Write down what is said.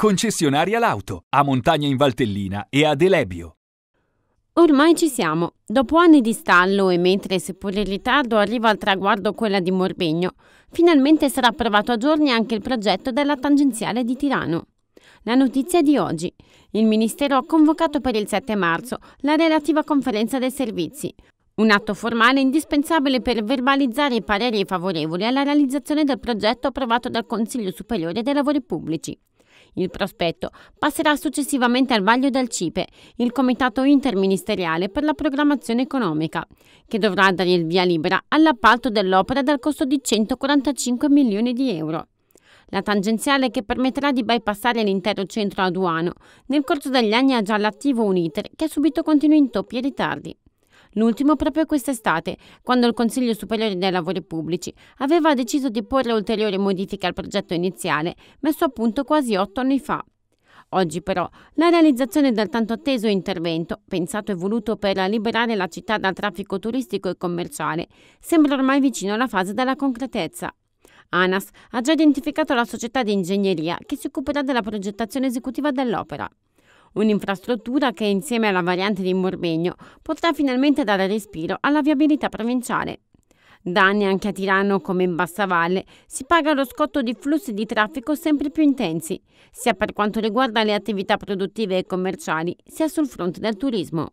Concessionaria Lauto, a Montagna in Valtellina e a Delebio. Ormai ci siamo. Dopo anni di stallo e mentre, seppur in ritardo, arriva al traguardo quella di Morbegno, finalmente sarà approvato a giorni anche il progetto della tangenziale di Tirano. La notizia di oggi. Il Ministero ha convocato per il 7 marzo la relativa conferenza dei servizi, un atto formale indispensabile per verbalizzare i pareri favorevoli alla realizzazione del progetto approvato dal Consiglio Superiore dei Lavori Pubblici, il prospetto passerà successivamente al vaglio del CIPE, il Comitato Interministeriale per la Programmazione Economica, che dovrà dare il via libera all'appalto dell'opera dal costo di 145 milioni di euro la tangenziale che permetterà di bypassare l'intero centro aduano. Nel corso degli anni ha già l'attivo un iter che ha subito continui intoppi e ritardi l'ultimo proprio quest'estate, quando il Consiglio Superiore dei Lavori Pubblici aveva deciso di porre ulteriori modifiche al progetto iniziale, messo a punto quasi otto anni fa. Oggi però la realizzazione del tanto atteso intervento, pensato e voluto per liberare la città dal traffico turistico e commerciale, sembra ormai vicino alla fase della concretezza. ANAS ha già identificato la società di ingegneria che si occuperà della progettazione esecutiva dell'opera. Un'infrastruttura che insieme alla variante di Morbegno potrà finalmente dare respiro alla viabilità provinciale. Da anni anche a Tirano, come in Bassavalle, si paga lo scotto di flussi di traffico sempre più intensi, sia per quanto riguarda le attività produttive e commerciali, sia sul fronte del turismo.